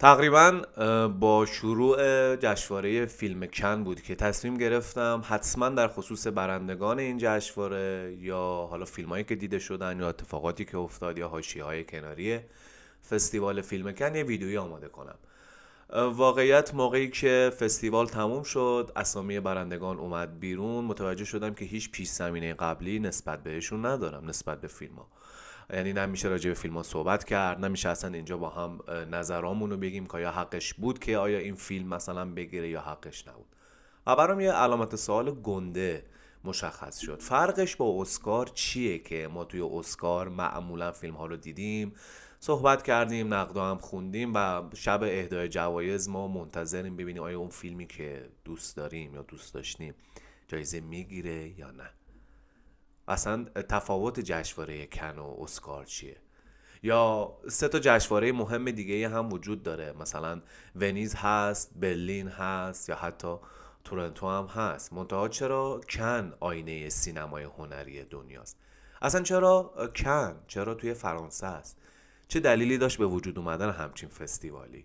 تقریبا با شروع جشنواره فیلم کن بود که تصمیم گرفتم حتما در خصوص برندگان این جشنواره یا حالا فیلمایی که دیده شدن یا اتفاقاتی که افتاد یا حاشیه های کناری فستیوال فیلم کن یه ویدیویی آماده کنم واقعیت موقعی که فستیوال تموم شد اسامی برندگان اومد بیرون متوجه شدم که هیچ پیش زمینه قبلی نسبت بهشون ندارم نسبت به فیلم ها. یعنی نمیشه راجع به فیلم ها صحبت کرد نمیشه اصلا اینجا با هم نظرامون رو بگیم که آیا حقش بود که آیا این فیلم مثلا بگیره یا حقش نبود و برام یه علامت سوال گنده مشخص شد فرقش با اسکار چیه که ما توی اسکار معمولا فیلم ها رو دیدیم صحبت کردیم نقد هم خوندیم و شب اهدای جوایز ما منتظریم ببینیم آیا اون فیلمی که دوست داریم یا دوست داشتیم جایزه میگیره یا نه اصلا تفاوت جشنواره کن و اسکار چیه یا سه تا جشنواره مهم دیگه هم وجود داره مثلا ونیز هست برلین هست یا حتی تورنتو هم هست منتها چرا کن آینه سینمای هنری دنیاست اصلا چرا کن چرا توی فرانسه است چه دلیلی داشت به وجود اومدن همچین فستیوالی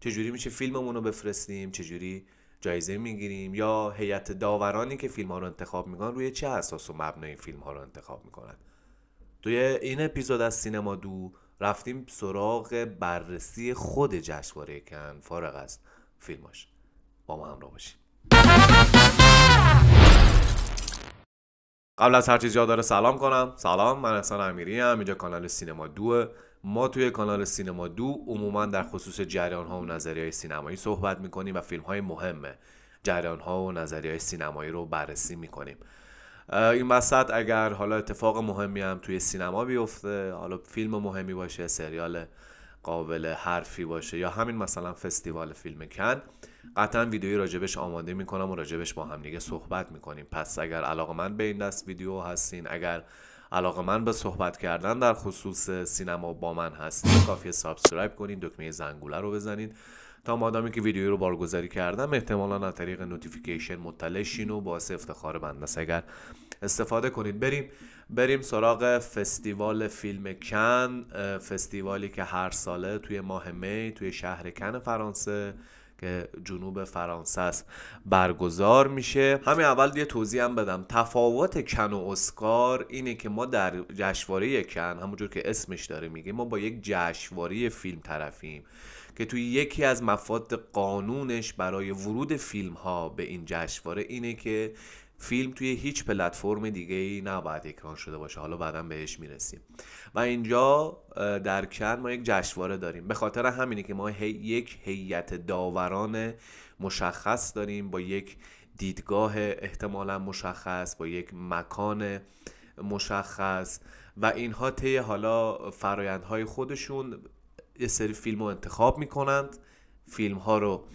چجوری میشه فیلممون رو بفرستیم چجوری جایزه میگیریم یا هیئت داورانی که فیلم ها رو انتخاب میکنن روی چه اساس و مبنای این فیلم ها رو انتخاب میکنن توی این اپیزود از سینما دو رفتیم سراغ بررسی خود جشنواره کن فارغ از فیلماش با ما همراه باشیم قبل از هر چیز داره سلام کنم سلام من احسان امیری ام اینجا کانال سینما دوه ما توی کانال سینما دو عموما در خصوص جریان ها و نظری های سینمایی صحبت میکنیم و فیلم های مهم جریان ها و نظری های سینمایی رو بررسی میکنیم این وسط اگر حالا اتفاق مهمی هم توی سینما بیفته حالا فیلم مهمی باشه سریال قابل حرفی باشه یا همین مثلا فستیوال فیلم کن قطعا ویدیویی راجبش آماده میکنم و راجبش با هم دیگه صحبت میکنیم پس اگر علاقه من به این دست ویدیو هستین اگر علاقه من به صحبت کردن در خصوص سینما با من هستید کافیه سابسکرایب کنید دکمه زنگوله رو بزنید تا مادامی که ویدیو رو بارگذاری کردم احتمالا از طریق نوتیفیکیشن مطلع شین و باعث افتخار بنده اگر استفاده کنید بریم بریم سراغ فستیوال فیلم کن فستیوالی که هر ساله توی ماه می توی شهر کن فرانسه که جنوب فرانسه است برگزار میشه همین اول یه توضیح هم بدم تفاوت کن و اسکار اینه که ما در جشنواره کن همونجور که اسمش داره میگه ما با یک جشنواره فیلم طرفیم که توی یکی از مفاد قانونش برای ورود فیلم ها به این جشنواره اینه که فیلم توی هیچ پلتفرم دیگه ای نباید اکران شده باشه حالا بعدا بهش میرسیم و اینجا در کن ما یک جشنواره داریم به خاطر همینه که ما هی یک هیئت داوران مشخص داریم با یک دیدگاه احتمالا مشخص با یک مکان مشخص و اینها طی حالا فرایندهای خودشون یه سری فیلم رو انتخاب میکنند فیلم ها رو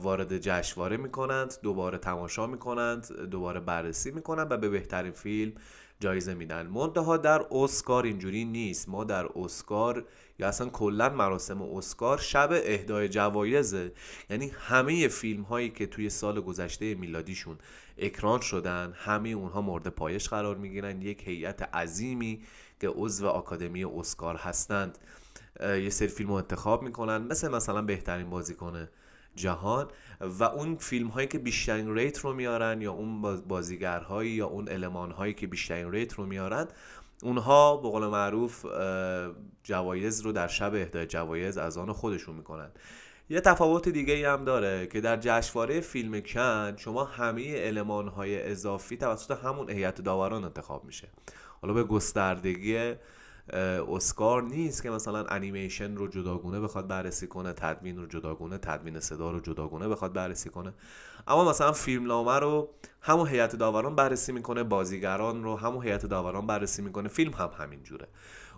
وارد جشنواره میکنند دوباره تماشا میکنند دوباره بررسی میکنند و به بهترین فیلم جایزه میدن منتها در اسکار اینجوری نیست ما در اسکار یا اصلا کلا مراسم اسکار شب اهدای جوایزه یعنی همه فیلم هایی که توی سال گذشته میلادیشون اکران شدن همه اونها مورد پایش قرار میگیرن یک هیئت عظیمی که عضو آکادمی اسکار هستند یه سری فیلم انتخاب میکنن مثل مثلا بهترین بازیکن جهان و اون فیلم هایی که بیشترین ریت رو میارن یا اون بازیگرهایی یا اون علمان هایی که بیشترین ریت رو میارن اونها به قول معروف جوایز رو در شب اهدای جوایز از آن خودشون میکنن یه تفاوت دیگه هم داره که در جشنواره فیلم کن شما همه علمان های اضافی توسط همون هیئت داوران انتخاب میشه حالا به گستردگی اسکار نیست که مثلا انیمیشن رو جداگونه بخواد بررسی کنه تدوین رو جداگونه تدوین صدا رو جداگونه بخواد بررسی کنه اما مثلا فیلمنامه رو همون هیئت داوران بررسی میکنه بازیگران رو همون هیئت داوران بررسی میکنه فیلم هم جوره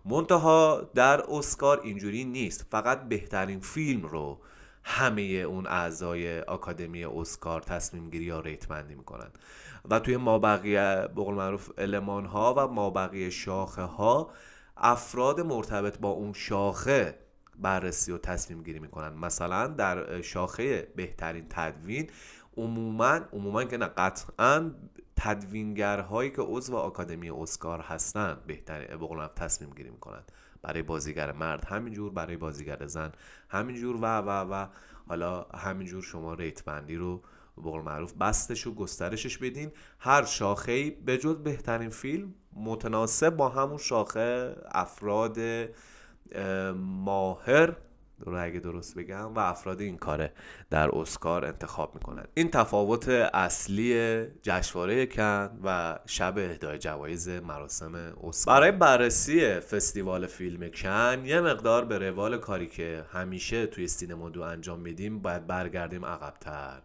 منتها در اسکار اینجوری نیست فقط بهترین فیلم رو همه اون اعضای آکادمی اسکار تصمیم گیری یا ریت میکنن و توی مابقی بقول معروف المان ها و مابقی شاخه ها افراد مرتبط با اون شاخه بررسی و تصمیم گیری میکنن مثلا در شاخه بهترین تدوین عموما عموما که نه قطعا تدوینگرهایی که عضو آکادمی اسکار هستند بهترین به تصمیم گیری میکنن برای بازیگر مرد همینجور برای بازیگر زن همینجور و و و حالا همینجور شما ریت بندی رو به معروف بستش و گسترشش بدین هر شاخه به جز بهترین فیلم متناسب با همون شاخه افراد ماهر رو اگه درست بگم و افراد این کاره در اسکار انتخاب میکنند این تفاوت اصلی جشنواره کن و شب اهدای جوایز مراسم اسکار برای بررسی فستیوال فیلم کن یه مقدار به روال کاری که همیشه توی سینما دو انجام میدیم باید برگردیم عقبتر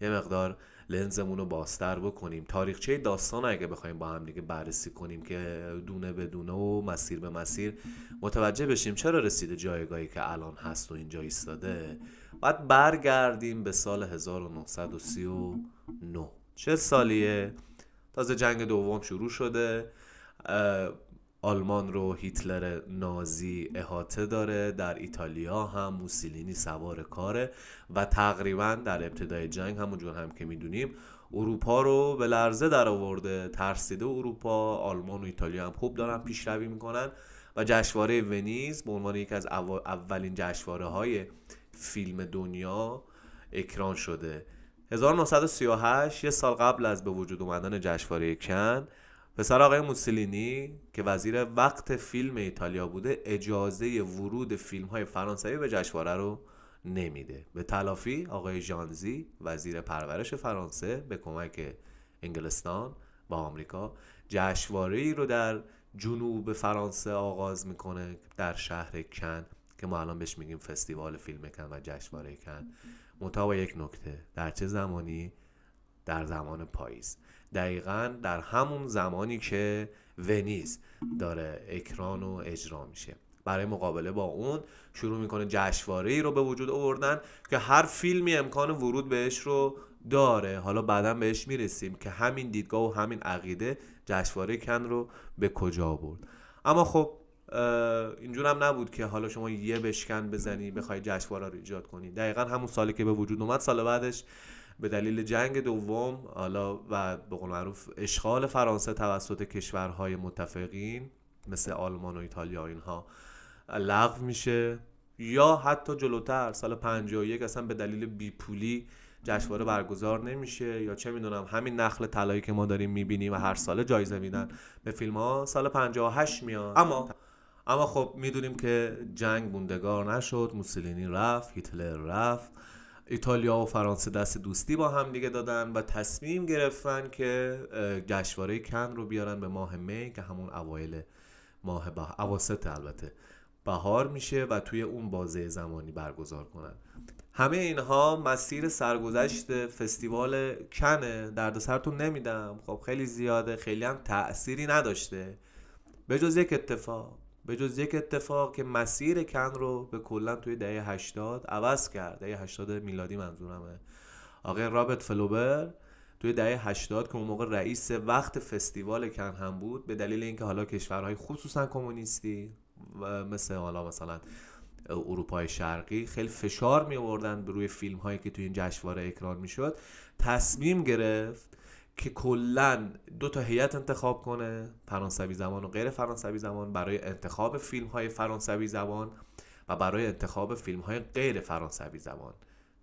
یه مقدار لنزمون رو بازتر بکنیم تاریخچه داستان اگه بخوایم با هم دیگه بررسی کنیم که دونه به دونه و مسیر به مسیر متوجه بشیم چرا رسیده جایگاهی که الان هست و اینجا ایستاده باید برگردیم به سال 1939 چه سالیه تازه جنگ دوم شروع شده آلمان رو هیتلر نازی احاطه داره در ایتالیا هم موسولینی سوار کاره و تقریبا در ابتدای جنگ همونجور هم که میدونیم اروپا رو به لرزه در آورده ترسیده اروپا آلمان و ایتالیا هم خوب دارن پیشروی میکنن و جشنواره ونیز به عنوان یکی از اولین جشنواره های فیلم دنیا اکران شده 1938 یه سال قبل از به وجود اومدن جشنواره کن پسر آقای موسولینی که وزیر وقت فیلم ایتالیا بوده اجازه ورود فیلم های فرانسوی به جشنواره رو نمیده به تلافی آقای ژانزی وزیر پرورش فرانسه به کمک انگلستان و آمریکا جشنواره ای رو در جنوب فرانسه آغاز میکنه در شهر کن که ما الان بهش میگیم فستیوال فیلم کن و جشنواره کن مطابق یک نکته در چه زمانی در زمان پاییز دقیقا در همون زمانی که ونیز داره اکران و اجرا میشه برای مقابله با اون شروع میکنه جشنواره ای رو به وجود آوردن که هر فیلمی امکان ورود بهش رو داره حالا بعدا بهش میرسیم که همین دیدگاه و همین عقیده جشنواره کن رو به کجا برد اما خب اینجور هم نبود که حالا شما یه بشکن بزنی بخوای جشنواره رو ایجاد کنی دقیقا همون سالی که به وجود اومد سال بعدش به دلیل جنگ دوم حالا و به قول معروف اشغال فرانسه توسط کشورهای متفقین مثل آلمان و ایتالیا اینها لغو میشه یا حتی جلوتر سال 51 اصلا به دلیل بیپولی جشنواره برگزار نمیشه یا چه میدونم همین نخل طلایی که ما داریم میبینیم و هر سال جایزه میدن به فیلم ها سال 58 میاد اما اما خب میدونیم که جنگ بوندگار نشد موسولینی رفت هیتلر رفت ایتالیا و فرانسه دست دوستی با هم دیگه دادن و تصمیم گرفتن که گشواره کن رو بیارن به ماه می که همون اوایل ماه به اواسط البته بهار میشه و توی اون بازه زمانی برگزار کنن همه اینها مسیر سرگذشت فستیوال کنه دردسرتون نمیدم خب خیلی زیاده خیلی هم تأثیری نداشته به جز یک اتفاق به جز یک اتفاق که مسیر کن رو به کلا توی دهه 80 عوض کرد دهه 80 میلادی منظورمه آقای رابرت فلوبر توی دهه 80 که اون موقع رئیس وقت فستیوال کن هم بود به دلیل اینکه حالا کشورهای خصوصا کمونیستی مثل حالا مثلا اروپای شرقی خیلی فشار می آوردن روی فیلم هایی که توی این جشنواره اکران میشد تصمیم گرفت که کلا دو تا هیئت انتخاب کنه فرانسوی زبان و غیر فرانسوی زبان برای انتخاب فیلم های فرانسوی زبان و برای انتخاب فیلم های غیر فرانسوی زبان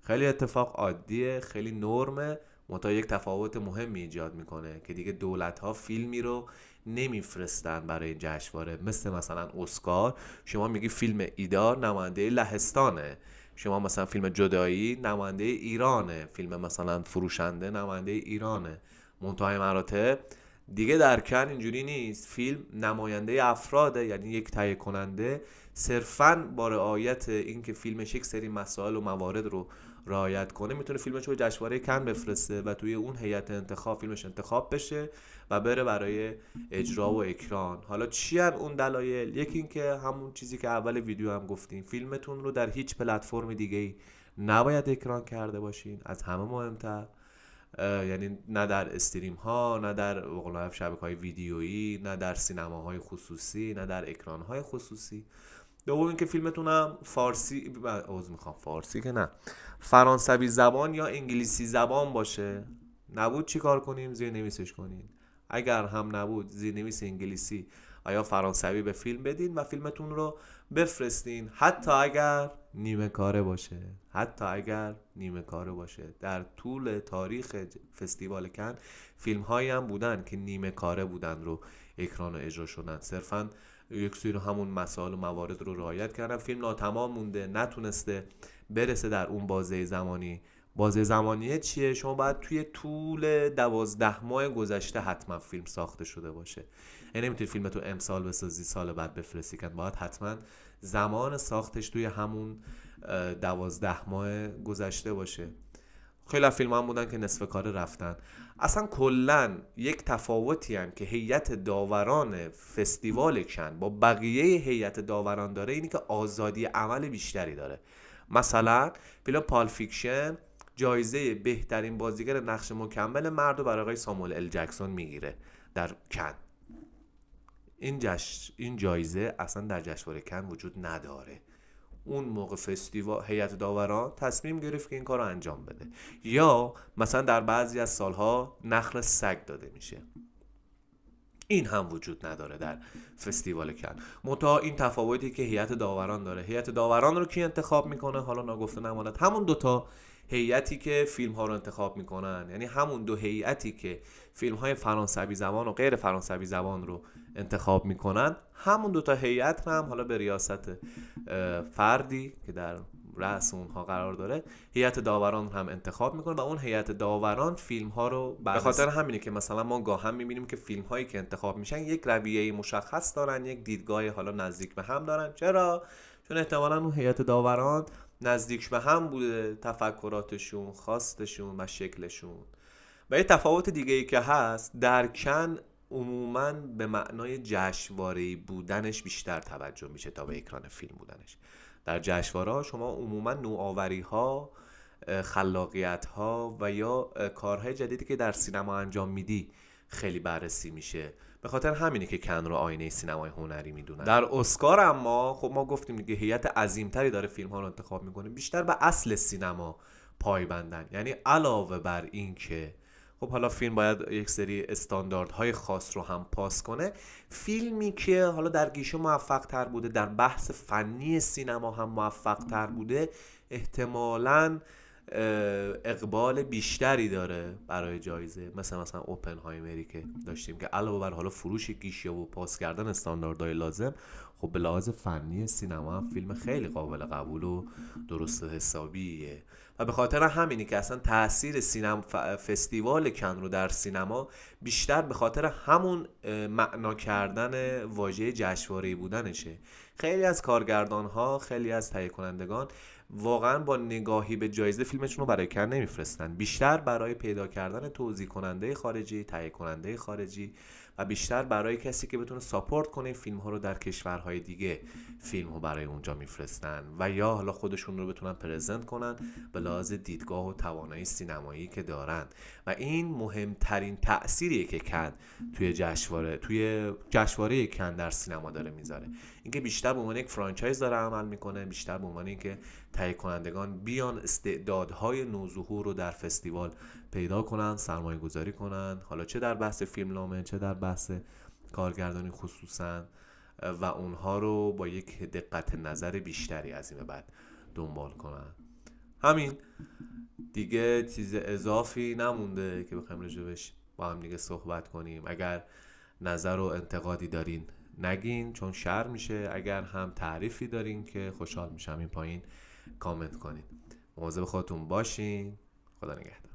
خیلی اتفاق عادیه خیلی نرمه متا یک تفاوت مهمی ایجاد میکنه که دیگه دولت ها فیلمی رو نمیفرستن برای جشنواره مثل مثلا اسکار شما میگی فیلم ایدار نماینده لهستانه شما مثلا فیلم جدایی نماینده ایرانه فیلم مثلا فروشنده نماینده ایرانه منتهای مراتب دیگه در کن اینجوری نیست فیلم نماینده افراده یعنی یک تهیه کننده صرفا با رعایت اینکه فیلمش یک سری مسائل و موارد رو رعایت کنه میتونه فیلمش رو جشنواره کن بفرسته و توی اون هیئت انتخاب فیلمش انتخاب بشه و بره برای اجرا و اکران حالا چی اون دلایل یکی اینکه همون چیزی که اول ویدیو هم گفتیم فیلمتون رو در هیچ پلتفرم دیگه نباید اکران کرده باشین از همه مهمتر یعنی نه در استریم ها نه در اغلب شبکه های ویدیویی نه در سینما های خصوصی نه در اکران های خصوصی دوم اینکه فیلمتون هم فارسی عوض میخوام فارسی که نه فرانسوی زبان یا انگلیسی زبان باشه نبود چیکار کنیم زیر نویسش کنین اگر هم نبود زیر نویس انگلیسی آیا فرانسوی به فیلم بدین و فیلمتون رو بفرستین حتی اگر نیمه کاره باشه حتی اگر نیمه کاره باشه در طول تاریخ فستیوال کن فیلم هایی هم بودن که نیمه کاره بودن رو اکران و اجرا شدن صرفا یک سری همون مسائل و موارد رو رعایت کردن فیلم ناتمام مونده نتونسته برسه در اون بازه زمانی بازه زمانیه چیه شما باید توی طول دوازده ماه گذشته حتما فیلم ساخته شده باشه یعنی نمیتونی فیلم تو امسال بسازی سال بعد بفرستی کن باید حتما زمان ساختش توی همون دوازده ماه گذشته باشه خیلی فیلم هم بودن که نصف کار رفتن اصلا کلا یک تفاوتی هم که هیئت داوران فستیوال کن با بقیه هیئت داوران داره اینی که آزادی عمل بیشتری داره مثلا فیلم فیکشن جایزه بهترین بازیگر نقش مکمل مرد و برای آقای ساموئل ال جکسون میگیره در کن این, جش... این جایزه اصلا در جشنواره کن وجود نداره اون موقع فستیوال هیئت داوران تصمیم گرفت که این کار رو انجام بده یا مثلا در بعضی از سالها نخل سگ داده میشه این هم وجود نداره در فستیوال کن متا این تفاوتی که هیئت داوران داره هیئت داوران رو کی انتخاب میکنه حالا ناگفته نماند همون دوتا هیئتی که فیلم ها رو انتخاب میکنن یعنی همون دو هیئتی که فیلم های فرانسوی زبان و غیر فرانسوی زبان رو انتخاب میکنن همون دو تا هیئت هم حالا به ریاست فردی که در رأس اونها قرار داره هیئت داوران هم انتخاب میکنه و اون هیئت داوران فیلم ها رو به خاطر همینه که مثلا ما هم میبینیم که فیلم هایی که انتخاب میشن یک رویه مشخص دارن یک دیدگاه حالا نزدیک به هم دارن چرا چون احتمالا اون هیئت داوران نزدیک به هم بوده تفکراتشون خواستشون و شکلشون و یه تفاوت دیگه ای که هست در کن عموما به معنای جشنواره بودنش بیشتر توجه میشه تا به اکران فیلم بودنش در جشنواره شما عموما نوآوری ها خلاقیت ها و یا کارهای جدیدی که در سینما انجام میدی خیلی بررسی میشه به خاطر همینه که کن رو آینه سینمای هنری میدونن در اسکار اما خب ما گفتیم دیگه هیئت عظیمتری داره فیلم ها رو انتخاب میکنه بیشتر به اصل سینما پایبندن یعنی علاوه بر این که خب حالا فیلم باید یک سری استانداردهای خاص رو هم پاس کنه فیلمی که حالا در گیشه موفق تر بوده در بحث فنی سینما هم موفق تر بوده احتمالاً اقبال بیشتری داره برای جایزه مثل مثلا اوپنهایمری که داشتیم که علاوه بر حالا فروش گیشه و پاس کردن استانداردهای لازم خب به لحاظ فنی سینما هم فیلم خیلی قابل قبول و درست و حسابیه و به خاطر همینی که اصلا تاثیر سینما فستیوال کن رو در سینما بیشتر به خاطر همون معنا کردن واژه جشنواره بودنشه خیلی از کارگردان ها خیلی از تهیه کنندگان واقعا با نگاهی به جایزه فیلمشون رو برای کن نمیفرستن بیشتر برای پیدا کردن توضیح کننده خارجی تهیه کننده خارجی و بیشتر برای کسی که بتونه ساپورت کنه این فیلم ها رو در کشورهای دیگه فیلم ها برای اونجا میفرستن و یا حالا خودشون رو بتونن پرزنت کنن به لحاظ دیدگاه و توانایی سینمایی که دارن و این مهمترین تأثیریه که کن توی جشواره توی جشنواره کن در سینما داره میذاره اینکه بیشتر به عنوان یک فرانچایز داره عمل میکنه بیشتر به عنوان اینکه تهیه کنندگان بیان استعدادهای نوظهور رو در فستیوال پیدا کنن سرمایه گذاری کنن حالا چه در بحث فیلم نامه چه در بحث کارگردانی خصوصا و اونها رو با یک دقت نظر بیشتری از این بعد دنبال کنن همین دیگه چیز اضافی نمونده که بخوایم راجبش با هم دیگه صحبت کنیم اگر نظر و انتقادی دارین نگین چون شر میشه اگر هم تعریفی دارین که خوشحال میشم این پایین کامنت کنین مواظب خودتون باشین خدا نگهدار